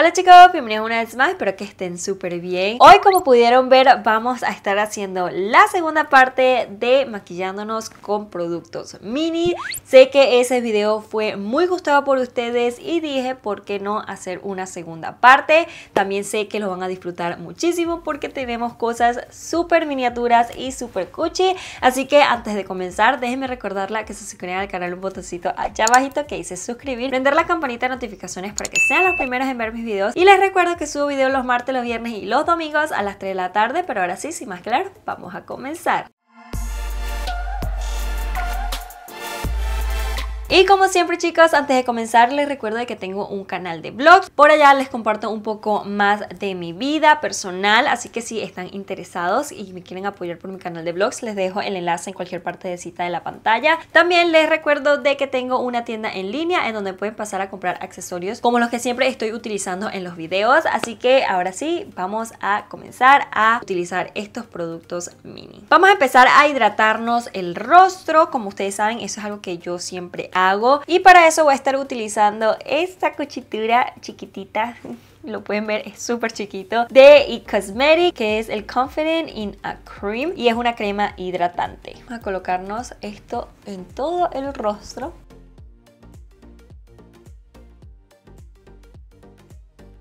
Hola chicos, bienvenidos una vez más, espero que estén súper bien. Hoy como pudieron ver vamos a estar haciendo la segunda parte de maquillándonos con productos mini. Sé que ese video fue muy gustado por ustedes y dije por qué no hacer una segunda parte. También sé que lo van a disfrutar muchísimo porque tenemos cosas súper miniaturas y súper cuchi. Así que antes de comenzar déjenme recordarla que se suscriban al canal un botoncito allá abajito que dice suscribir. Prender la campanita de notificaciones para que sean los primeros en ver mis videos y les recuerdo que subo videos los martes, los viernes y los domingos a las 3 de la tarde, pero ahora sí, sin más claro, vamos a comenzar. Y como siempre chicos, antes de comenzar les recuerdo que tengo un canal de vlogs Por allá les comparto un poco más de mi vida personal, así que si están interesados y me quieren apoyar por mi canal de vlogs les dejo el enlace en cualquier parte de cita de la pantalla. También les recuerdo de que tengo una tienda en línea en donde pueden pasar a comprar accesorios como los que siempre estoy utilizando en los videos. Así que ahora sí, vamos a comenzar a utilizar estos productos mini. Vamos a empezar a hidratarnos el rostro. Como ustedes saben, eso es algo que yo siempre hago y para eso voy a estar utilizando esta cuchitura chiquitita lo pueden ver, es súper chiquito, de e Cosmetic, que es el Confident in a Cream y es una crema hidratante. Vamos a colocarnos esto en todo el rostro.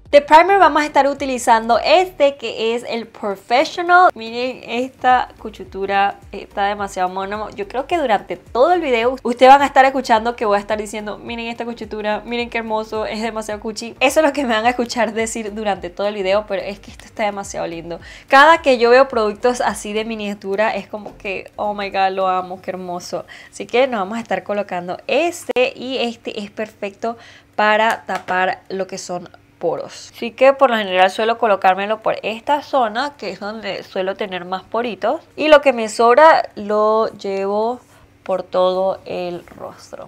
De primer vamos a estar utilizando este que es el Professional. Miren esta cuchutura está demasiado mono. Yo creo que durante todo el video ustedes van a estar escuchando que voy a estar diciendo miren esta cuchitura, miren qué hermoso, es demasiado cuchi. Eso es lo que me van a escuchar decir durante todo el video, pero es que esto está demasiado lindo. Cada que yo veo productos así de miniatura es como que oh my god, lo amo, qué hermoso. Así que nos vamos a estar colocando este y este es perfecto para tapar lo que son poros. Así que por lo general suelo colocármelo por esta zona, que es donde suelo tener más poritos. Y lo que me sobra lo llevo por todo el rostro.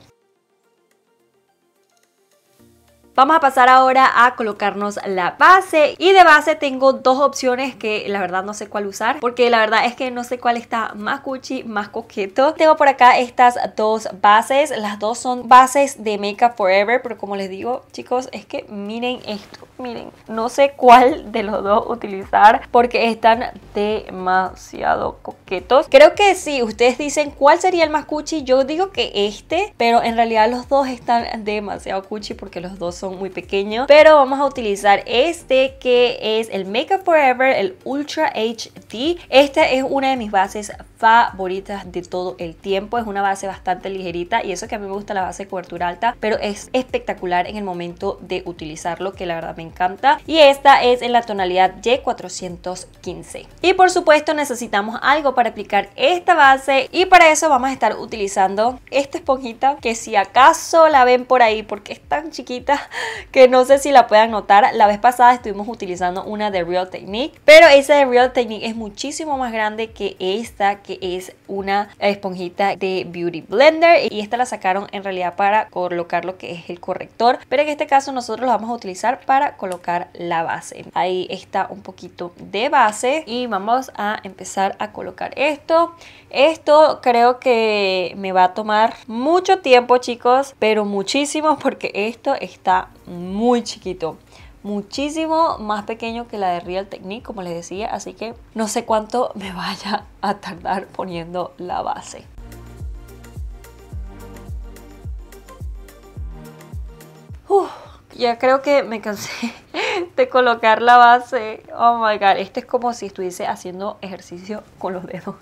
Vamos a pasar ahora a colocarnos la base y de base tengo dos opciones que la verdad no sé cuál usar porque la verdad es que no sé cuál está más cuchi, más coqueto. Tengo por acá estas dos bases, las dos son bases de Makeup Forever, pero como les digo chicos es que miren esto, miren, no sé cuál de los dos utilizar porque están demasiado coquetos. Creo que si ustedes dicen cuál sería el más cuchi, yo digo que este, pero en realidad los dos están demasiado cuchi porque los dos son muy pequeño, pero vamos a utilizar este que es el Makeup Forever, el Ultra HD. Esta es una de mis bases favoritas de todo el tiempo. Es una base bastante ligerita y eso que a mí me gusta la base de cobertura alta, pero es espectacular en el momento de utilizarlo, que la verdad me encanta. Y esta es en la tonalidad Y415. Y por supuesto necesitamos algo para aplicar esta base y para eso vamos a estar utilizando esta esponjita que si acaso la ven por ahí porque es tan chiquita que no sé si la puedan notar. La vez pasada estuvimos utilizando una de Real Technique, pero esa de Real Technique es muchísimo más grande que esta que es una esponjita de Beauty Blender y esta la sacaron en realidad para colocar lo que es el corrector, pero en este caso nosotros lo vamos a utilizar para colocar la base. Ahí está un poquito de base y vamos a empezar a colocar esto. Esto creo que me va a tomar mucho tiempo chicos, pero muchísimo porque esto está muy chiquito muchísimo más pequeño que la de Real Technique, como les decía, así que no sé cuánto me vaya a tardar poniendo la base. ya creo que me cansé de colocar la base. Oh my god, este es como si estuviese haciendo ejercicio con los dedos.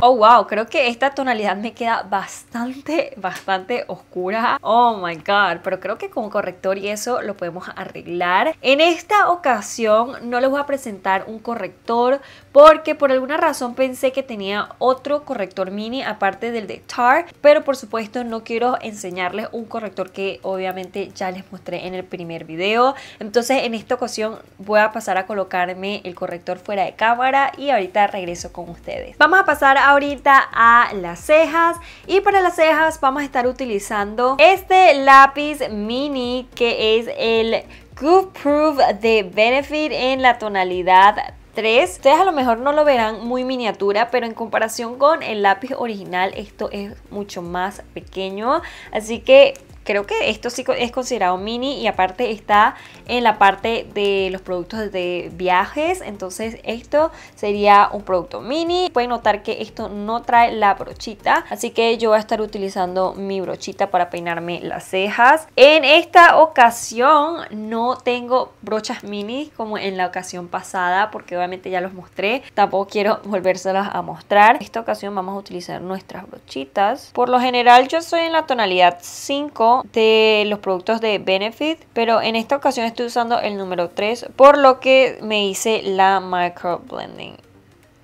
Oh, wow, creo que esta tonalidad me queda bastante, bastante oscura. Oh, my God, pero creo que con corrector y eso lo podemos arreglar. En esta ocasión no les voy a presentar un corrector porque por alguna razón pensé que tenía otro corrector mini aparte del de Tar, pero por supuesto no quiero enseñarles un corrector que obviamente ya les mostré en el primer video. Entonces en esta ocasión voy a pasar a colocarme el corrector fuera de cámara y ahorita regreso con ustedes. Vamos a pasar a ahorita a las cejas y para las cejas vamos a estar utilizando este lápiz mini que es el Good Proof de Benefit en la tonalidad 3 Ustedes a lo mejor no lo verán muy miniatura, pero en comparación con el lápiz original esto es mucho más pequeño. Así que creo que esto sí es considerado mini y aparte está en la parte de los productos de viajes. Entonces esto sería un producto mini. Pueden notar que esto no trae la brochita. Así que yo voy a estar utilizando mi brochita para peinarme las cejas. En esta ocasión no tengo brochas mini como en la ocasión pasada porque obviamente ya los mostré. Tampoco quiero volvérselas a mostrar. En esta ocasión vamos a utilizar nuestras brochitas. Por lo general yo soy en la tonalidad 5 de los productos de Benefit, pero en esta ocasión estoy usando el número 3, por lo que me hice la micro blending.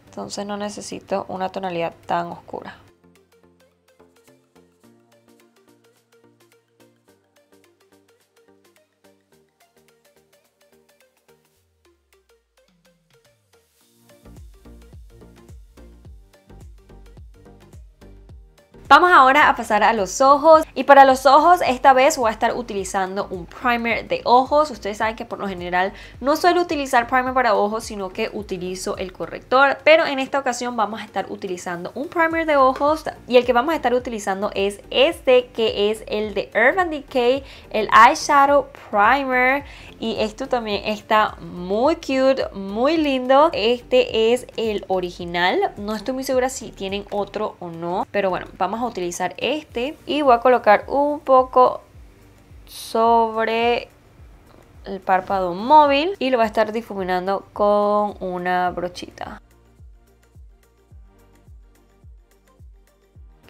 Entonces no necesito una tonalidad tan oscura. Vamos ahora a pasar a los ojos y para los ojos, esta vez voy a estar utilizando un primer de ojos. Ustedes saben que por lo general no suelo utilizar primer para ojos, sino que utilizo el corrector. Pero en esta ocasión vamos a estar utilizando un primer de ojos. Y el que vamos a estar utilizando es este, que es el de Urban Decay, el Eyeshadow Primer. Y esto también está muy cute, muy lindo. Este es el original. No estoy muy segura si tienen otro o no. Pero bueno, vamos a utilizar este. Y voy a colocar un poco sobre el párpado móvil y lo va a estar difuminando con una brochita.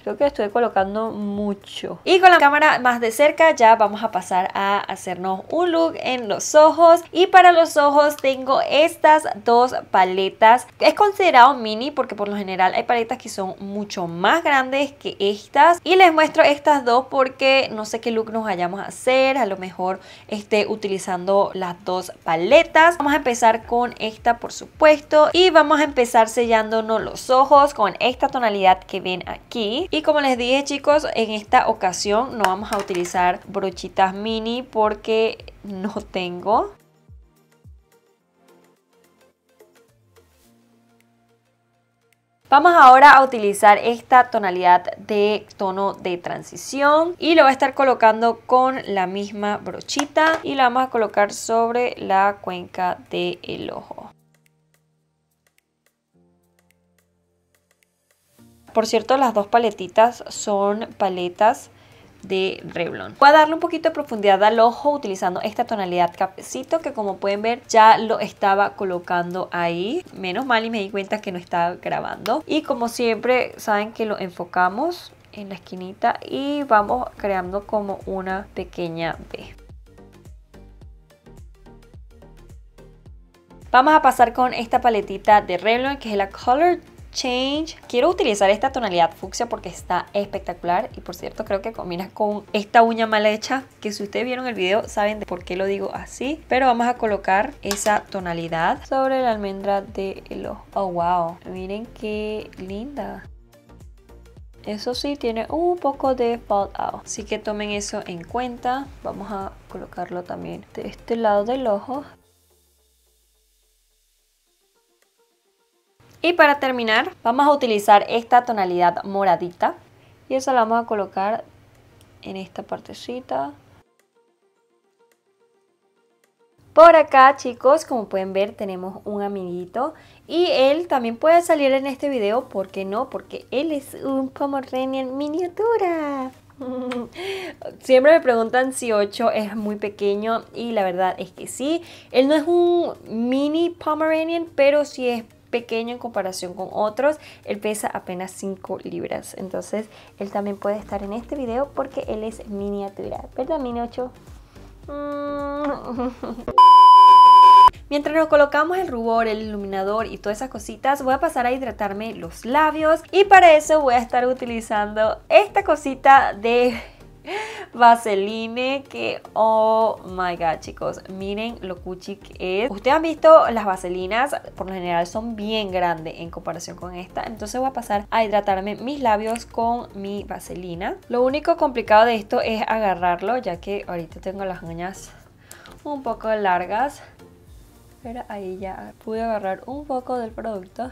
Creo que estoy colocando mucho. Y con la cámara más de cerca ya vamos a pasar a hacernos un look en los ojos. Y para los ojos tengo estas dos paletas. Es considerado mini porque por lo general hay paletas que son mucho más grandes que estas. Y les muestro estas dos porque no sé qué look nos vayamos a hacer. A lo mejor esté utilizando las dos paletas. Vamos a empezar con esta por supuesto. Y vamos a empezar sellándonos los ojos con esta tonalidad que ven aquí. Y como les dije chicos, en esta ocasión no vamos a utilizar brochitas mini porque no tengo. Vamos ahora a utilizar esta tonalidad de tono de transición y lo voy a estar colocando con la misma brochita y la vamos a colocar sobre la cuenca del el ojo. Por cierto, las dos paletitas son paletas de Revlon. Voy a darle un poquito de profundidad al ojo utilizando esta tonalidad cafecito que como pueden ver ya lo estaba colocando ahí. Menos mal y me di cuenta que no estaba grabando. Y como siempre saben que lo enfocamos en la esquinita y vamos creando como una pequeña B. Vamos a pasar con esta paletita de Revlon que es la Color Change. Quiero utilizar esta tonalidad fucsia porque está espectacular y por cierto creo que combina con esta uña mal hecha que si ustedes vieron el video saben de por qué lo digo así. Pero vamos a colocar esa tonalidad sobre la almendra de ojo. Oh wow, miren qué linda. Eso sí, tiene un poco de out, Así que tomen eso en cuenta. Vamos a colocarlo también de este lado del ojo. Y para terminar, vamos a utilizar esta tonalidad moradita y eso la vamos a colocar en esta partecita. Por acá chicos, como pueden ver, tenemos un amiguito y él también puede salir en este video, ¿por qué no? Porque él es un Pomeranian miniatura. Siempre me preguntan si 8 es muy pequeño y la verdad es que sí. Él no es un mini Pomeranian, pero sí es pequeño en comparación con otros. Él pesa apenas 5 libras. Entonces, él también puede estar en este video porque él es miniatura. ¿Verdad, Mini mm. Mientras nos colocamos el rubor, el iluminador y todas esas cositas, voy a pasar a hidratarme los labios. Y para eso voy a estar utilizando esta cosita de Vaseline que, oh my god, chicos. Miren lo cuchi que es. Ustedes han visto las vaselinas, por lo general son bien grandes en comparación con esta. Entonces voy a pasar a hidratarme mis labios con mi vaselina. Lo único complicado de esto es agarrarlo, ya que ahorita tengo las uñas un poco largas. Pero ahí ya pude agarrar un poco del producto.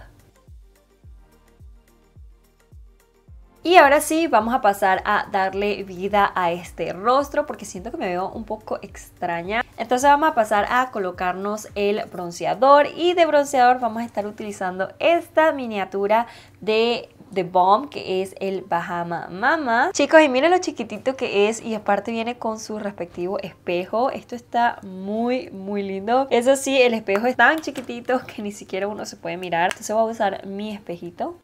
Y ahora sí, vamos a pasar a darle vida a este rostro porque siento que me veo un poco extraña. Entonces vamos a pasar a colocarnos el bronceador y de bronceador vamos a estar utilizando esta miniatura de The Bomb, que es el Bahama Mama. Chicos, y miren lo chiquitito que es y aparte viene con su respectivo espejo. Esto está muy, muy lindo. Eso sí, el espejo es tan chiquitito que ni siquiera uno se puede mirar. Entonces voy a usar mi espejito.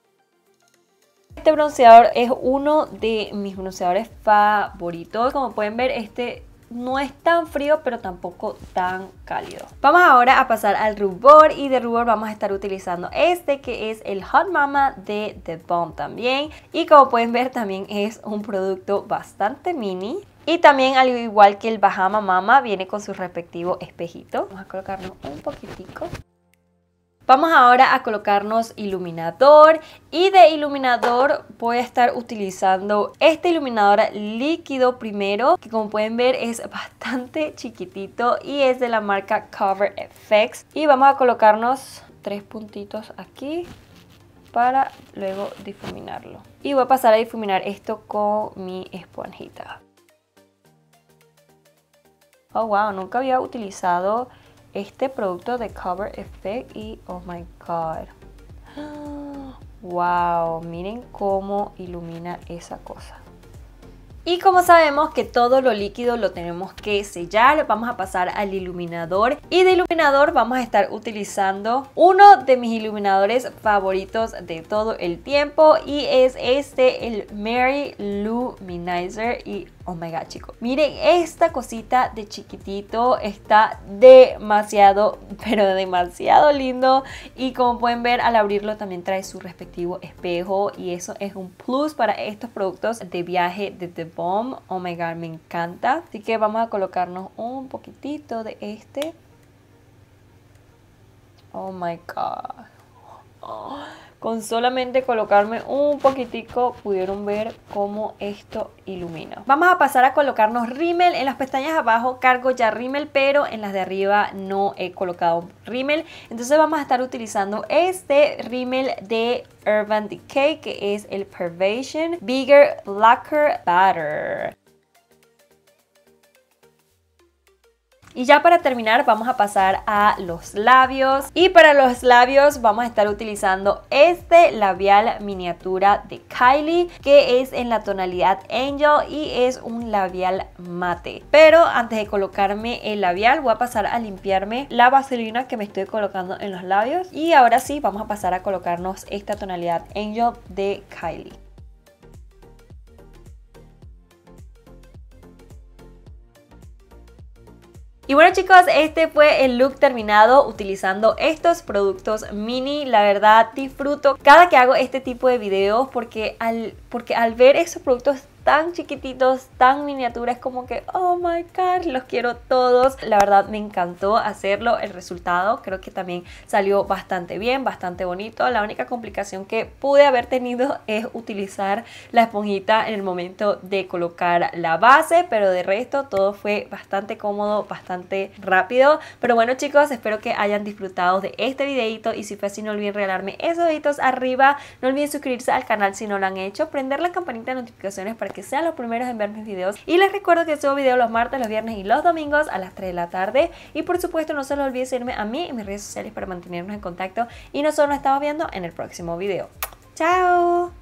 Este bronceador es uno de mis bronceadores favoritos. Como pueden ver, este no es tan frío, pero tampoco tan cálido. Vamos ahora a pasar al rubor y de rubor vamos a estar utilizando este que es el Hot Mama de The Bomb también. Y como pueden ver también es un producto bastante mini. Y también al igual que el Bahama Mama viene con su respectivo espejito. Vamos a colocarnos un poquitico. Vamos ahora a colocarnos iluminador y de iluminador voy a estar utilizando este iluminador líquido primero que como pueden ver es bastante chiquitito y es de la marca Cover Effects y vamos a colocarnos tres puntitos aquí para luego difuminarlo y voy a pasar a difuminar esto con mi esponjita oh wow nunca había utilizado este producto de Cover Effect y oh my god. Wow, miren cómo ilumina esa cosa. Y como sabemos que todo lo líquido lo tenemos que sellar, vamos a pasar al iluminador. Y de iluminador vamos a estar utilizando uno de mis iluminadores favoritos de todo el tiempo y es este, el Mary Luminizer y Oh my god, chicos. Miren, esta cosita de chiquitito está demasiado, pero demasiado lindo. Y como pueden ver, al abrirlo también trae su respectivo espejo. Y eso es un plus para estos productos de viaje de The Oh my God, me encanta. Así que vamos a colocarnos un poquitito de este. Oh my God. Oh. Con solamente colocarme un poquitico pudieron ver cómo esto ilumina. Vamos a pasar a colocarnos rímel. En las pestañas abajo cargo ya rímel, pero en las de arriba no he colocado rímel. Entonces vamos a estar utilizando este rímel de Urban Decay que es el Pervasion Bigger Blacker Butter. Y ya para terminar vamos a pasar a los labios y para los labios vamos a estar utilizando este labial miniatura de Kylie que es en la tonalidad Angel y es un labial mate. Pero antes de colocarme el labial voy a pasar a limpiarme la vaselina que me estoy colocando en los labios y ahora sí vamos a pasar a colocarnos esta tonalidad Angel de Kylie. Y bueno chicos, este fue el look terminado utilizando estos productos mini. La verdad disfruto cada que hago este tipo de videos porque al, porque al ver estos productos tan chiquititos, tan miniaturas, como que, oh my god, los quiero todos. La verdad me encantó hacerlo, el resultado creo que también salió bastante bien, bastante bonito. La única complicación que pude haber tenido es utilizar la esponjita en el momento de colocar la base, pero de resto todo fue bastante cómodo, bastante rápido. Pero bueno chicos, espero que hayan disfrutado de este videito y si fue así no olviden regalarme esos deditos arriba, no olviden suscribirse al canal si no lo han hecho, prender la campanita de notificaciones para que que sean los primeros en ver mis videos. Y les recuerdo que subo videos los martes, los viernes y los domingos a las 3 de la tarde. Y por supuesto no se les olvide seguirme a mí y mis redes sociales para mantenernos en contacto. Y nosotros nos estamos viendo en el próximo video. ¡Chao!